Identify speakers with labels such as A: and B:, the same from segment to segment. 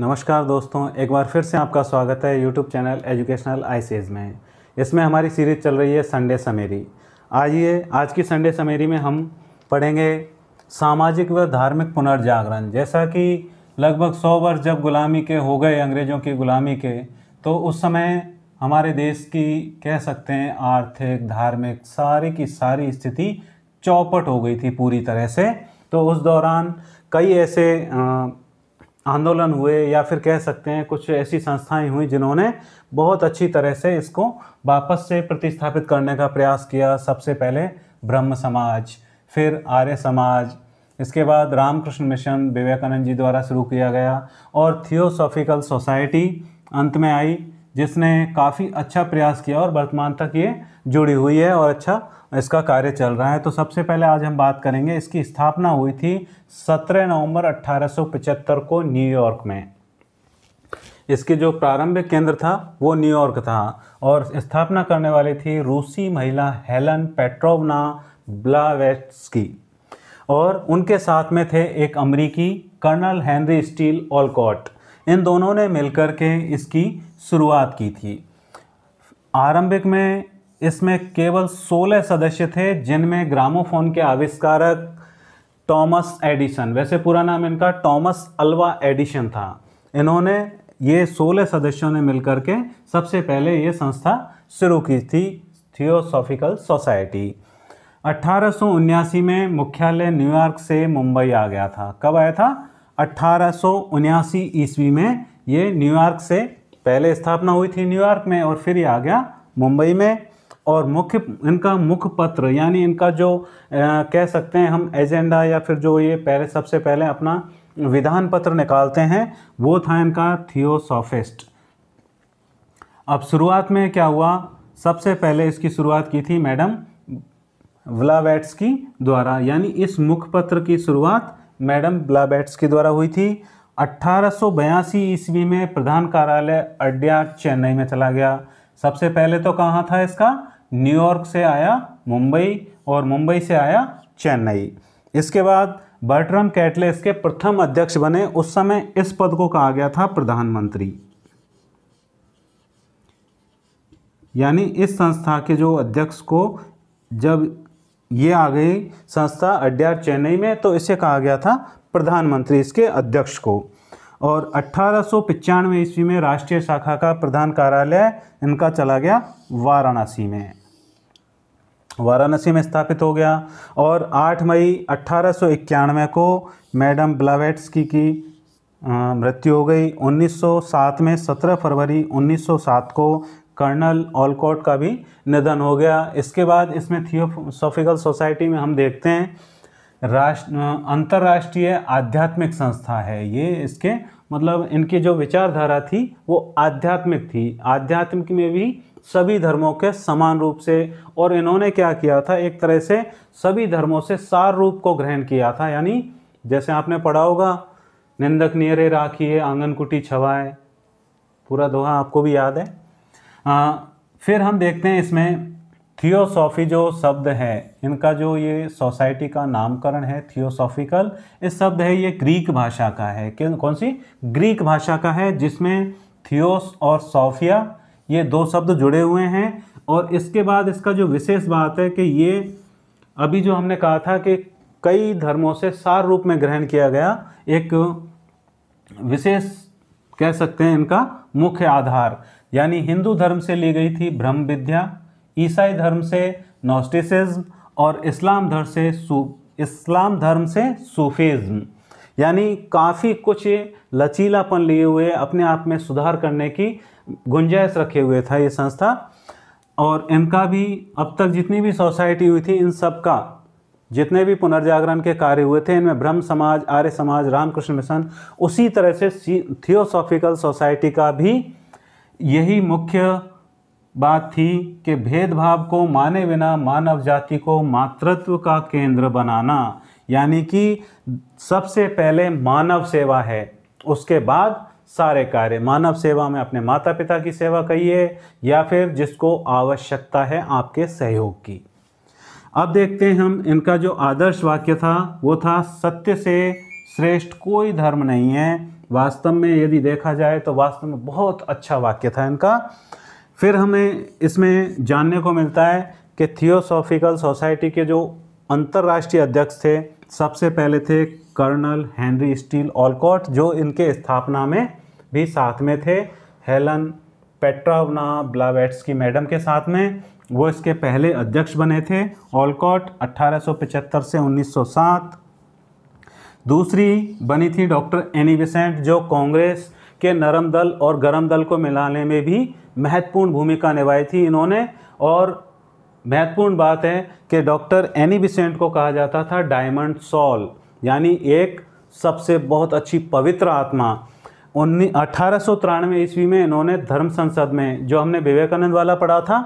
A: नमस्कार दोस्तों एक बार फिर से आपका स्वागत है यूट्यूब चैनल एजुकेशनल आईसीएस में इसमें हमारी सीरीज़ चल रही है संडे समेरी आज ये आज की संडे समेरी में हम पढ़ेंगे सामाजिक व धार्मिक पुनर्जागरण जैसा कि लगभग सौ वर्ष जब गुलामी के हो गए अंग्रेज़ों की गुलामी के तो उस समय हमारे देश की कह सकते हैं आर्थिक धार्मिक सारी की सारी स्थिति चौपट हो गई थी पूरी तरह से तो उस दौरान कई ऐसे आ, आंदोलन हुए या फिर कह सकते हैं कुछ ऐसी संस्थाएं हुई जिन्होंने बहुत अच्छी तरह से इसको वापस से प्रतिस्थापित करने का प्रयास किया सबसे पहले ब्रह्म समाज फिर आर्य समाज इसके बाद रामकृष्ण मिशन विवेकानंद जी द्वारा शुरू किया गया और थियोसॉफिकल सोसाइटी अंत में आई जिसने काफ़ी अच्छा प्रयास किया और वर्तमान तक ये जुड़ी हुई है और अच्छा इसका कार्य चल रहा है तो सबसे पहले आज हम बात करेंगे इसकी स्थापना हुई थी 17 नवंबर 1875 को न्यूयॉर्क में इसके जो प्रारंभिक केंद्र था वो न्यूयॉर्क था और स्थापना करने वाली थी रूसी महिला हेलन पेट्रोवना ब्लावेट्सकी और उनके साथ में थे एक अमरीकी कर्नल हेनरी स्टील ऑलकॉट इन दोनों ने मिलकर के इसकी शुरुआत की थी आरंभिक में इसमें केवल 16 सदस्य थे जिनमें ग्रामोफोन के आविष्कारक टॉमस एडिसन वैसे पूरा नाम इनका टॉमस अल्वा एडिसन था इन्होंने ये 16 सदस्यों ने मिलकर के सबसे पहले ये संस्था शुरू की थी थियोसॉफिकल सोसाइटी अट्ठारह में मुख्यालय न्यूयॉर्क से मुंबई आ गया था कब आया था अट्ठारह ईस्वी में ये न्यूयॉर्क से पहले स्थापना हुई थी न्यूयॉर्क में और फिर ये आ गया मुंबई में और मुख्य इनका मुख्य पत्र यानी इनका जो आ, कह सकते हैं हम एजेंडा या फिर जो ये पहले सबसे पहले अपना विधान पत्र निकालते हैं वो था इनका थियोसॉफिस्ट अब शुरुआत में क्या हुआ सबसे पहले इसकी शुरुआत की थी मैडम व्लावेट्स की द्वारा यानी इस मुखपत्र की शुरुआत मैडम के द्वारा हुई थी अट्ठारह ईस्वी में प्रधान कार्यालय अड्डा चेन्नई में चला गया सबसे पहले तो कहाँ था इसका न्यूयॉर्क से आया मुंबई और मुंबई से आया चेन्नई इसके बाद बर्ट्रम कैटले इसके प्रथम अध्यक्ष बने उस समय इस पद को कहा गया था प्रधानमंत्री यानी इस संस्था के जो अध्यक्ष को जब ये आ गई संस्था अड्यार चेन्नई में तो इसे कहा गया था प्रधानमंत्री इसके अध्यक्ष को और अट्ठारह सौ ईस्वी में राष्ट्रीय शाखा का प्रधान कार्यालय इनका चला गया वाराणसी में वाराणसी में स्थापित हो गया और 8 मई अट्ठारह को मैडम ब्लावेट्सकी की मृत्यु हो गई 1907 में 17 फरवरी 1907 को कर्नल ऑलकोट का भी निधन हो गया इसके बाद इसमें थियोसॉफिकल सोसाइटी में हम देखते हैं राष्ट्र अंतर्राष्ट्रीय आध्यात्मिक संस्था है ये इसके मतलब इनकी जो विचारधारा थी वो आध्यात्मिक थी आध्यात्मिक में भी सभी धर्मों के समान रूप से और इन्होंने क्या किया था एक तरह से सभी धर्मों से सार रूप को ग्रहण किया था यानी जैसे आपने पढ़ा होगा निंदक नियरे राखी है आंगन कुटी छवाए पूरा दोहा आपको भी याद है आ, फिर हम देखते हैं इसमें थियोसॉफी जो शब्द है इनका जो ये सोसाइटी का नामकरण है थियोसॉफिकल इस शब्द है ये ग्रीक भाषा का है कौन सी ग्रीक भाषा का है जिसमें थियोस और सोफिया ये दो शब्द जुड़े हुए हैं और इसके बाद इसका जो विशेष बात है कि ये अभी जो हमने कहा था कि कई धर्मों से सार रूप में ग्रहण किया गया एक विशेष कह सकते हैं इनका मुख्य आधार यानी हिंदू धर्म से ली गई थी ब्रह्म विद्या ईसाई धर्म से नॉस्टिसिज्म और इस्लाम धर्म से सू इस्लाम धर्म से सूफिज़्म यानी काफ़ी कुछ लचीलापन लिए हुए अपने आप में सुधार करने की गुंजाइश रखे हुए था ये संस्था और इनका भी अब तक जितनी भी सोसाइटी हुई थी इन सब का जितने भी पुनर्जागरण के कार्य हुए थे इनमें ब्रह्म समाज आर्य समाज रामकृष्ण मिशन उसी तरह से थियोसॉफिकल सोसाइटी का भी यही मुख्य बात थी कि भेदभाव को माने बिना मानव जाति को मातृत्व का केंद्र बनाना यानी कि सबसे पहले मानव सेवा है उसके बाद सारे कार्य मानव सेवा में अपने माता पिता की सेवा कहिए या फिर जिसको आवश्यकता है आपके सहयोग की अब देखते हैं हम इनका जो आदर्श वाक्य था वो था सत्य से श्रेष्ठ कोई धर्म नहीं है वास्तव में यदि देखा जाए तो वास्तव में बहुत अच्छा वाक्य था इनका फिर हमें इसमें जानने को मिलता है कि थियोसॉफिकल सोसाइटी के जो अंतर्राष्ट्रीय अध्यक्ष थे सबसे पहले थे कर्नल हेनरी स्टील ऑलकॉट जो इनके स्थापना में भी साथ में थे हेलन पेट्रावना ब्लावेट्स की मैडम के साथ में वो इसके पहले अध्यक्ष बने थे ऑलकॉट 1875 से 1907 दूसरी बनी थी डॉक्टर एनी बेसेंट जो कांग्रेस के नरम दल और गरम दल को मिलाने में भी महत्वपूर्ण भूमिका निभाई थी इन्होंने और महत्वपूर्ण बात है कि डॉक्टर एनी बिसेंट को कहा जाता था डायमंड सॉल यानी एक सबसे बहुत अच्छी पवित्र आत्मा उन्नीस अठारह सौ तिरानवे ईस्वी में इन्होंने धर्म संसद में जो हमने विवेकानंद वाला पढ़ा था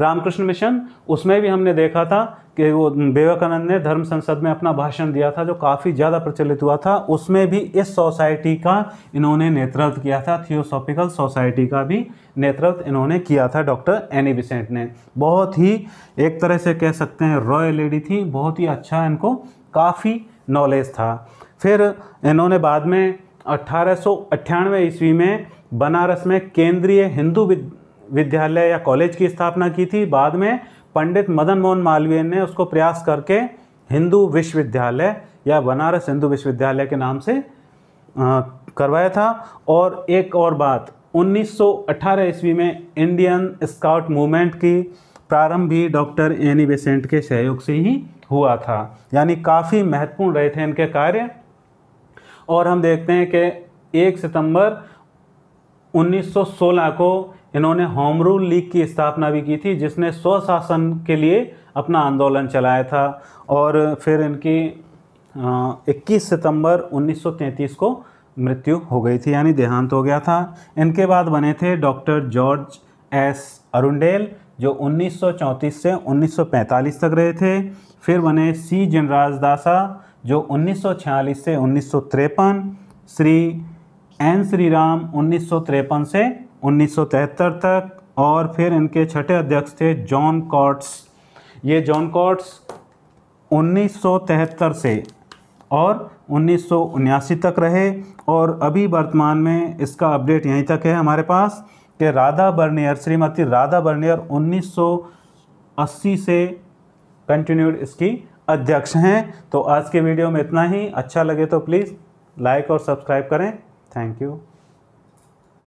A: रामकृष्ण मिशन उसमें भी हमने देखा था कि वो विवेकानंद ने धर्म संसद में अपना भाषण दिया था जो काफ़ी ज़्यादा प्रचलित हुआ था उसमें भी इस सोसाइटी का इन्होंने नेतृत्व किया था थियोसॉफिकल सोसाइटी का भी नेतृत्व इन्होंने किया था डॉक्टर एनी बिसेंट ने बहुत ही एक तरह से कह सकते हैं रॉयल लेडी थी बहुत ही अच्छा इनको काफ़ी नॉलेज था फिर इन्होंने बाद में अट्ठारह ईस्वी में बनारस में केंद्रीय हिंदू विद्यालय या कॉलेज की स्थापना की थी बाद में पंडित मदन मोहन मालवीय ने उसको प्रयास करके हिंदू विश्वविद्यालय या बनारस हिंदू विश्वविद्यालय के नाम से करवाया था और एक और बात 1918 ईस्वी में इंडियन स्काउट मूवमेंट की प्रारंभ भी डॉक्टर एनी बेसेंट के सहयोग से ही हुआ था यानी काफ़ी महत्वपूर्ण रहे थे इनके कार्य और हम देखते हैं कि 1 सितंबर 1916 को इन्होंने होम रूल लीग की स्थापना भी की थी जिसने स्वशासन के लिए अपना आंदोलन चलाया था और फिर इनकी इक्कीस सितंबर 1933 को मृत्यु हो गई थी यानी देहांत हो गया था इनके बाद बने थे डॉक्टर जॉर्ज एस अरुंडेल जो 1934 से 1945 तक रहे थे फिर बने सी जनराज दासा जो 1946 से उन्नीस श्री एन श्री राम उन्नीस से 1973 तक और फिर इनके छठे अध्यक्ष थे जॉन कॉट्स ये जॉन कॉट्स 1973 से और उन्नीस तक रहे और अभी वर्तमान में इसका अपडेट यहीं तक है हमारे पास कि राधा बर्नियर श्रीमती राधा बर्नियर 1980 से कंटिन्यूड इसकी अध्यक्ष हैं तो आज के वीडियो में इतना ही अच्छा लगे तो प्लीज़ लाइक और सब्सक्राइब करें थैंक यू